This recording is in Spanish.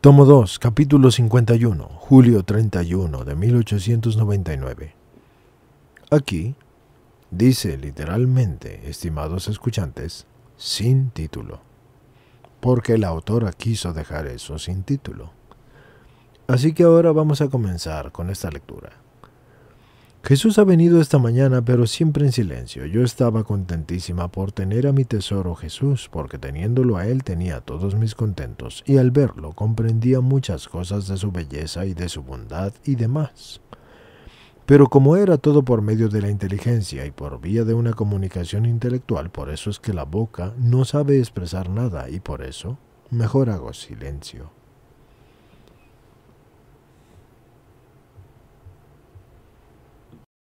Tomo 2, capítulo 51, julio 31 de 1899. Aquí dice literalmente, estimados escuchantes, sin título, porque la autora quiso dejar eso sin título. Así que ahora vamos a comenzar con esta lectura. Jesús ha venido esta mañana, pero siempre en silencio. Yo estaba contentísima por tener a mi tesoro Jesús, porque teniéndolo a Él tenía todos mis contentos, y al verlo comprendía muchas cosas de su belleza y de su bondad y demás. Pero como era todo por medio de la inteligencia y por vía de una comunicación intelectual, por eso es que la boca no sabe expresar nada y por eso mejor hago silencio.